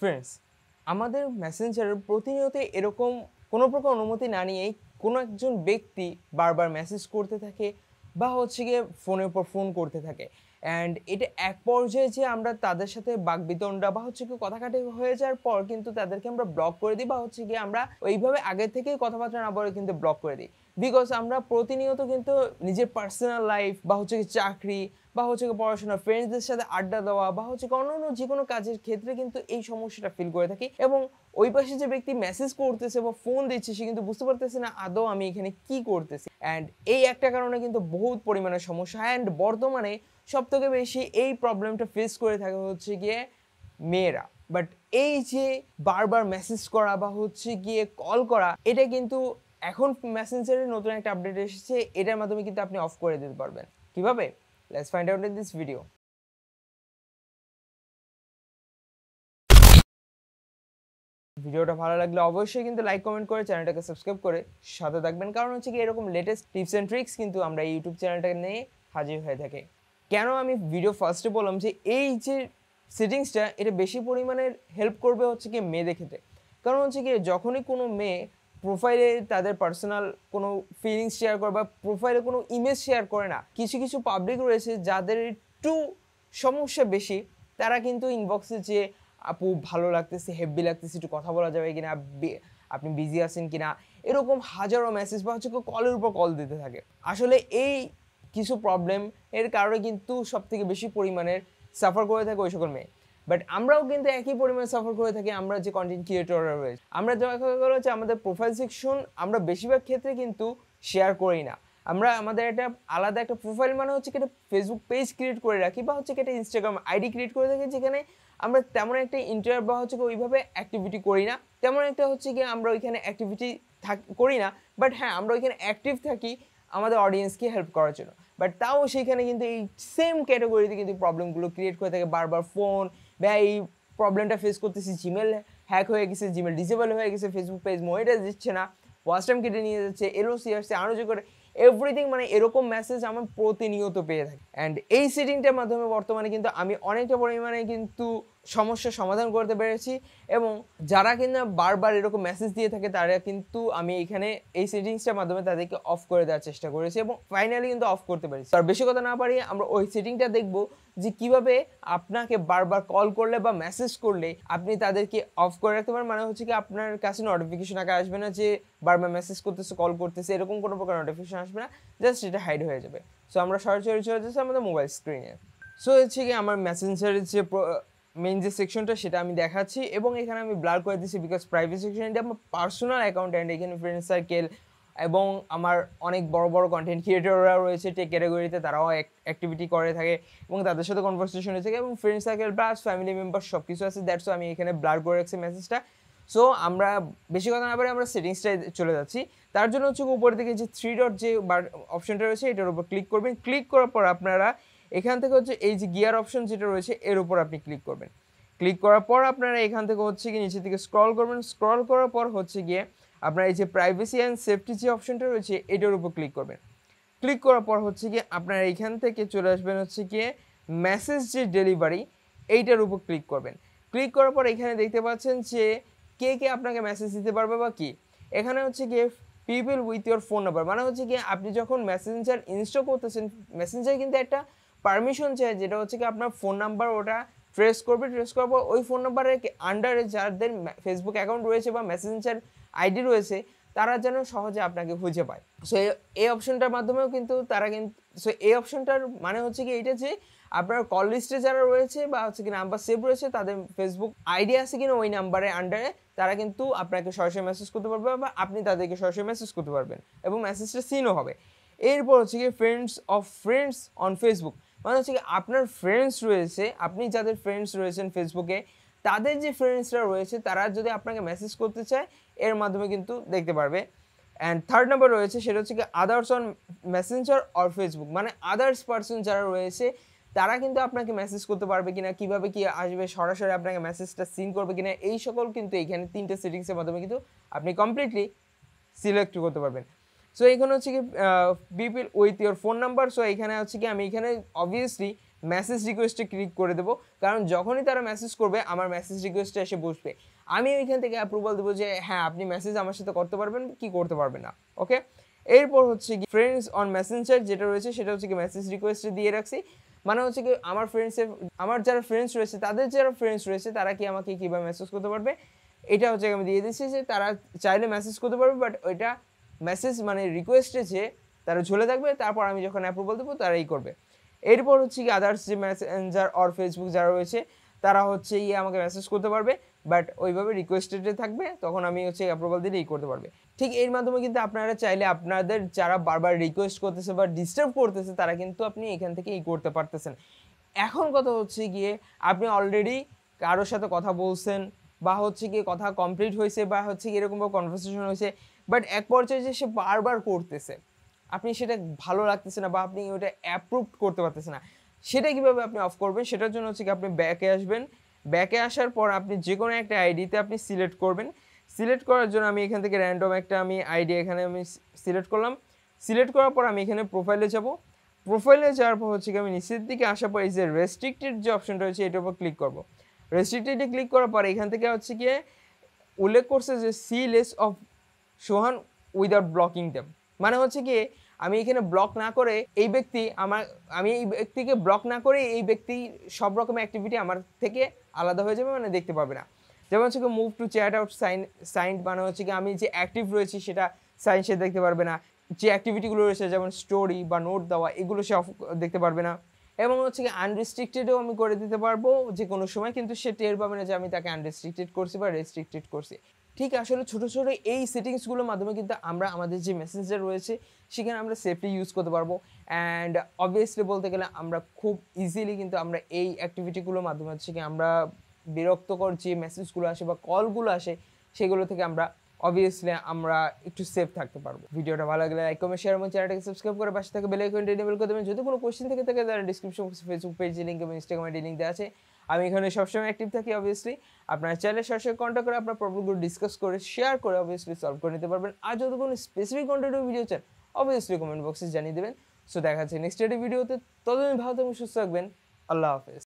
Friends আমাদের Messenger প্রতিনিয়ত এরকম কোনো প্রকার অনুমতি না নিয়েই কোনো একজন ব্যক্তি বারবার মেসেজ করতে থাকে বা হচ্ছে গিয়ে ফোনের উপর ফোন করতে থাকে অ্যান্ড এটা এক পর্যায়ে যে আমরা তাদের সাথে বাগবিতণ্ডা বা হচ্ছে গিয়ে কথাকাটি হয়ে যাওয়ার পর কিন্তু তাদেরকে আমরা ব্লক করে দিই বা হচ্ছে গিয়ে আমরা ওইভাবে আগে থেকে কথাবার্তা না বলে কিন্তু ব্লক করে দিই বিকজ আমরা প্রতিনিয়ত কিন্তু নিজের পার্সোনাল লাইফ বা হচ্ছে চাকরি বা হচ্ছে পড়াশোনা ফ্রেন্ডসদের সাথে আড্ডা দেওয়া বা হচ্ছে অন্য অন্য যে কোনো কাজের ক্ষেত্রে কিন্তু এই সমস্যাটা ফিল করে থাকি এবং ওই পাশে যে ব্যক্তি মেসেজ করতেছে বা ফোন দিচ্ছে সে কিন্তু বুঝতে পারতেছে না আদৌ আমি এখানে কি করতেছি অ্যান্ড এই একটা কারণে কিন্তু বহুত পরিমাণে সমস্যা অ্যান্ড বর্তমানে সব থেকে বেশি এই প্রবলেমটা ফেস করে থাকে হচ্ছে গিয়ে মেয়েরা বাট এই যে বারবার মেসেজ করা বা হচ্ছে গিয়ে কল করা এটা কিন্তু এখন মেসেঞ্জারের নতুন একটা আপডেট এসেছে এটার মাধ্যমে কিন্তু আপনি অফ করে দিতে পারবেন কিভাবে Let's find out in this video. ভিডিওটা ভালো লাগলে অবশ্যই কিন্তু লাইক কমেন্ট করে চ্যানেলটাকে সাবস্ক্রাইব করে সাথে থাকবেন কারণ হচ্ছে কি এরকম লেটেস্ট টিপস অ্যান্ড ট্রিক্স কিন্তু আমরা ইউটিউব চ্যানেলটাকে নিয়ে হাজির হয়ে থাকে কেন আমি ভিডিও ফার্স্টে বললাম যে এই যে সেটিংসটা এটা বেশি পরিমাণের হেল্প করবে হচ্ছে কি মেয়েদের ক্ষেত্রে কারণ হচ্ছে কি যখনই কোনো মেয়ে প্রোফাইলে তাদের পার্সোনাল কোনো ফিলিংস শেয়ার করে বা প্রোফাইলে কোনো ইমেজ শেয়ার করে না কিছু কিছু পাবলিক রয়েছে যাদের একটু সমস্যা বেশি তারা কিন্তু ইনবক্সে যে আপু ভালো লাগতেছে হেভি লাগতেছে একটু কথা বলা যাবে কিনা আপনি বিজি আছেন কিনা এরকম হাজারো মেসেজ বা হচ্ছে কলের উপর কল দিতে থাকে আসলে এই কিছু প্রবলেম এর কারণে কিন্তু সবথেকে বেশি পরিমাণের সাফার করে থাকে ওই সকল মেয়ে বাট আমরাও কিন্তু একই পরিমাণে সাফার করে থাকি আমরা যে কন্টেন্ট ক্রিয়েটররা রয়েছে আমরা দেখা গেলো যে আমাদের প্রোফাইল সেকশন আমরা বেশিরভাগ ক্ষেত্রে কিন্তু শেয়ার করি না আমরা আমাদের একটা আলাদা একটা প্রোফাইল মানে হচ্ছে কি একটা ফেসবুক পেজ ক্রিয়েট করে রাখি বা হচ্ছে কি একটা ইনস্টাগ্রাম আইডি ক্রিয়েট করে থাকি যেখানে আমরা তেমন একটা ইন্টার বা হচ্ছে ওইভাবে অ্যাক্টিভিটি করি না তেমন একটা হচ্ছে কি আমরা ওইখানে অ্যাক্টিভিটি থাক করি না বাট হ্যাঁ আমরা ওইখানে অ্যাক্টিভ থাকি আমাদের অডিয়েন্সকে হেল্প করার জন্য বাট তাও সেইখানে কিন্তু এই সেম ক্যাটাগরিতে কিন্তু প্রবলেমগুলো ক্রিয়েট করে থাকে বারবার ফোন ভাই এই প্রবলেমটা ফেস করতেছি জিমেল হ্যাক হয়ে গেছে জিমেল ডিসেবল হয়ে গেছে ফেসবুক পেজ মনিটাইজ দিচ্ছে না ওয়াচ টাইম কেটে নিয়ে যাচ্ছে এলো সি আসছে আরও যে করে এভরিথিং মানে এরকম মেসেজ আমার প্রতিনিয়ত পেয়ে থাকি অ্যান্ড এই সেটিংটার মাধ্যমে বর্তমানে কিন্তু আমি অনেকটা পরিমাণে কিন্তু সমস্যার সমাধান করতে পেরেছি এবং যারা কিনা বারবার এরকম মেসেজ দিয়ে থাকে তারা কিন্তু আমি এখানে এই সেটিংসটার মাধ্যমে তাদেরকে অফ করে দেওয়ার চেষ্টা করেছি এবং ফাইনালি কিন্তু অফ করতে পেরেছি আর বেশি কথা না পারি আমরা ওই সেটিংটা দেখব যে কিভাবে আপনাকে বারবার কল করলে বা মেসেজ করলে আপনি তাদেরকে অফ করে রাখতে পারেন মানে হচ্ছে কি আপনার কাছে নোটিফিকেশন আগে আসবে না যে বারবার মেসেজ করতেছে কল করতেছে এরকম কোনো প্রকার নোটিফিকেশন আসবে না জাস্ট এটা হাইড হয়ে যাবে সো আমরা সরাসরি চলে যাচ্ছি আমাদের মোবাইল স্ক্রিনে সো হচ্ছে কি আমার মেসেঞ্জারের যে মেইন যে সেকশনটা সেটা আমি দেখাচ্ছি এবং এখানে আমি ব্লার করে দিচ্ছি বিকজ প্রাইভেট সেকশন এটা আমার পার্সোনাল অ্যাকাউন্ট অ্যান্ড এখানে ফ্রেন্ড সার্কেল এবং আমার অনেক বড় বড় কন্টেন্ট ক্রিয়েটররা রয়েছে টেক ক্যাটাগরিতে তারাও অ্যাক্টিভিটি করে থাকে এবং তাদের সাথে কনভার্সেশন হয়ে থাকে এবং friend circle plus family member সব কিছু আছে দ্যাটসও আমি এখানে ব্লার করে রাখছি মেসেজটা সো আমরা বেশি কথা না পারে আমরা সেটিংসটায় চলে যাচ্ছি তার জন্য হচ্ছে উপরের দিকে যে থ্রি ডট যে অপশনটা রয়েছে এটার উপর ক্লিক করবেন ক্লিক করার পর আপনারা এখান থেকে হচ্ছে এই যে গিয়ার অপশন যেটা রয়েছে এর উপর আপনি ক্লিক করবেন ক্লিক করার পর আপনারা এখান থেকে হচ্ছে গিয়ে নিচের দিকে স্ক্রল করবেন স্ক্রল করার পর হচ্ছে গিয়ে আপনার এই যে প্রাইভেসি অ্যান্ড সেফটি যে অপশনটা রয়েছে এটার উপর ক্লিক করবেন ক্লিক করার পর হচ্ছে গিয়ে আপনারা এখান থেকে চলে আসবেন হচ্ছে গিয়ে মেসেজ যে ডেলিভারি এইটার উপর ক্লিক করবেন ক্লিক করার পর এখানে দেখতে পাচ্ছেন যে কে কে আপনাকে মেসেজ দিতে পারবে বা কি এখানে হচ্ছে গিয়ে people with your phone number মানে হচ্ছে কি আপনি যখন মেসেঞ্জার ইনস্টল করতেছেন মেসেঞ্জার কিন্তু একটা পারমিশন চাই যেটা হচ্ছে কি আপনার ফোন নাম্বার ওটা ট্রেস করবে ট্রেস করার পর ওই ফোন নাম্বারে আন্ডারে যাদের ফেসবুক অ্যাকাউন্ট রয়েছে বা মেসেঞ্জার আইডি রয়েছে তারা যেন সহজে আপনাকে খুঁজে পায় সো এই অপশনটার মাধ্যমেও কিন্তু তারা কিন্তু সো এই অপশনটার মানে হচ্ছে কি এইটা যে আপনার কল লিস্টে যারা রয়েছে বা হচ্ছে কি নাম্বার সেভ রয়েছে তাদের ফেসবুক আইডি আছে কিনা ওই নাম্বারের আন্ডারে তারা কিন্তু আপনাকে সরাসরি মেসেজ করতে পারবে বা আপনি তাদেরকে সরাসরি মেসেজ করতে পারবেন এবং মেসেজটা সিনও হবে এরপর হচ্ছে কি friends of friends on Facebook মানে হচ্ছে কি আপনার ফ্রেন্ডস রয়েছে আপনি যাদের ফ্রেন্ডস রয়েছেন ফেসবুকে তাদের যে ফ্রেন্ডসরা রয়েছে তারা যদি আপনাকে মেসেজ করতে চায় এর মাধ্যমে কিন্তু দেখতে পারবে অ্যান্ড থার্ড নাম্বার রয়েছে সেটা হচ্ছে কি others on Messenger or Facebook মানে আদার্স পার্সন যারা রয়েছে তারা কিন্তু আপনাকে মেসেজ করতে পারবে কিনা কিভাবে কি আসবে সরাসরি আপনাকে মেসেজটা সিন করবে কিনা এই সকল কিন্তু এইখানে তিনটে সেটিংসের মাধ্যমে কিন্তু আপনি কমপ্লিটলি সিলেক্ট করতে পারবেন সো এখানে হচ্ছে কি people with your phone number so এখানে হচ্ছে কি আমি এখানে অবভিয়াসলি মেসেজ রিকোয়েস্টে ক্লিক করে দেবো কারণ যখনই তারা মেসেজ করবে আমার মেসেজ রিকোয়েস্টে এসে বসবে আমি ওইখান থেকে অ্যাপ্রুভাল দেবো যে হ্যাঁ আপনি মেসেজ আমার সাথে করতে পারবেন কি করতে পারবেন না ওকে এরপর হচ্ছে কি ফ্রেন্ডস অন মেসেঞ্জার যেটা রয়েছে সেটা হচ্ছে কি মেসেজ রিকোয়েস্টে দিয়ে রাখছি মানে হচ্ছে কি আমার ফ্রেন্ডসের আমার যারা ফ্রেন্ডস রয়েছে তাদের যারা ফ্রেন্ডস রয়েছে তারা কি আমাকে কীভাবে মেসেজ করতে পারবে এটা হচ্ছে আমি দিয়ে দিচ্ছি যে তারা চাইলে মেসেজ করতে পারবে বাট ওইটা মেসেজ মানে রিকোয়েস্টে যে তারা ঝুলে থাকবে তারপর আমি যখন অ্যাপ্রুভাল দেবো তারা এই করবে এরপর হচ্ছে কি আদার্স যে মেসেঞ্জার অর ফেসবুক যারা রয়েছে তারা হচ্ছে ইয়ে আমাকে মেসেজ করতে পারবে বাট ওইভাবে রিকোয়েস্টেডে থাকবে তখন আমি হচ্ছে অ্যাপ্রুভাল দিলে এই করতে পারবে ঠিক এর মাধ্যমে কিন্তু আপনারা চাইলে আপনাদের যারা বারবার রিকোয়েস্ট করতেছে বা ডিস্টার্ব করতেছে তারা কিন্তু আপনি এখান থেকে এই করতে পারতেছেন এখন কথা হচ্ছে গিয়ে আপনি অলরেডি কারোর সাথে কথা বলছেন বা হচ্ছে গিয়ে কথা কমপ্লিট হয়েছে বা হচ্ছে কি এরকমভাবে কনভারসেশন হয়েছে বাট এক পর্যায়ে যে সে বারবার করতেছে আপনি সেটা ভালো লাগতেছে না বা আপনি ওটা অ্যাপ্রুভ করতে পারতেছে না সেটা কীভাবে আপনি অফ করবেন সেটার জন্য হচ্ছে কি আপনি ব্যাকে আসবেন ব্যাকে আসার পর আপনি যে কোনো একটা আইডিতে আপনি সিলেক্ট করবেন সিলেক্ট করার জন্য আমি এখান থেকে র্যান্ডম একটা আমি আইডি এখানে আমি সিলেক্ট করলাম সিলেক্ট করার পর আমি এখানে প্রোফাইলে যাব প্রোফাইলে যাওয়ার পর হচ্ছে কি আমি নিচের দিকে আসার পর এই যে রেস্ট্রিক্টেড যে অপশনটা রয়েছে এটার উপর ক্লিক করবো রেস্ট্রিক্টেডে ক্লিক করার পর এখান থেকে হচ্ছে গিয়ে উল্লেখ করছে যে see less of Sohan without blocking them মানে হচ্ছে কি আমি এখানে ব্লক না করে এই ব্যক্তি আমার আমি এই ব্যক্তিকে ব্লক না করে এই ব্যক্তি সব রকম অ্যাক্টিভিটি আমার থেকে আলাদা হয়ে যাবে মানে দেখতে পাবে না যেমন হচ্ছে কি move to chair out sign sign মানে হচ্ছে কি আমি যে অ্যাক্টিভ রয়েছি সেটা সাইন সে দেখতে পারবে না যে অ্যাক্টিভিটিগুলো রয়েছে যেমন স্টোরি বা নোট দেওয়া এগুলো সে অফ দেখতে পারবে না এবং হচ্ছে কি আনরেস্ট্রিক্টেডও আমি করে দিতে পারবো যে কোনো সময় কিন্তু সে টের পাবে না যে আমি তাকে আনরেস্ট্রিক্টেড করছি বা রেস্ট্রিক্টেড করছি ঠিক আসলে ছোটো ছোটো এই সেটিংসগুলোর মাধ্যমে কিন্তু আমরা আমাদের যে মেসেঞ্জার রয়েছে সেখানে আমরা সেফলি ইউজ করতে পারবো অ্যান্ড অবভিয়াসলি বলতে গেলে আমরা খুব ইজিলি কিন্তু আমরা এই অ্যাক্টিভিটিগুলোর মাধ্যমে হচ্ছে কি আমরা বিরক্তকর যে মেসেজগুলো আসে বা কলগুলো আসে সেগুলো থেকে আমরা অবভিয়াসলি আমরা একটু সেফ থাকতে পারবো ভিডিওটা ভালো লাগলে লাইক কমেন্ট শেয়ার এবং চ্যানেলটাকে সাবস্ক্রাইব করে পাশে থেকে বেল আইকনটি এনেবল করে দেবেন যদি কোনো কোশ্চেন থেকে থাকে তাহলে ডিসক্রিপশন বক্সে ফেসবুক পেজ লিঙ্ক এবং ইনস্টাগ্রামে লিঙ্ক দেওয়া আছে আমি এখানে সবসময় অ্যাক্টিভ থাকি অবভিয়াসলি আপনারা চাইলে সরাসরি কন্ট্যাক্ট করে আপনার প্রবলেমগুলো ডিসকাস করে শেয়ার করে অবভিয়াসলি সলভ করে নিতে পারবেন আর যদি কোনো স্পেসিফিক কন্টেন্টের ভিডিও চান অবভিয়াসলি কমেন্ট বক্সে জানিয়ে দেবেন সো দেখা যাচ্ছে নেক্সট ভিডিওতে ততদিন ভালো থাকবেন সুস্থ থাকবেন আল্লাহ হাফেজ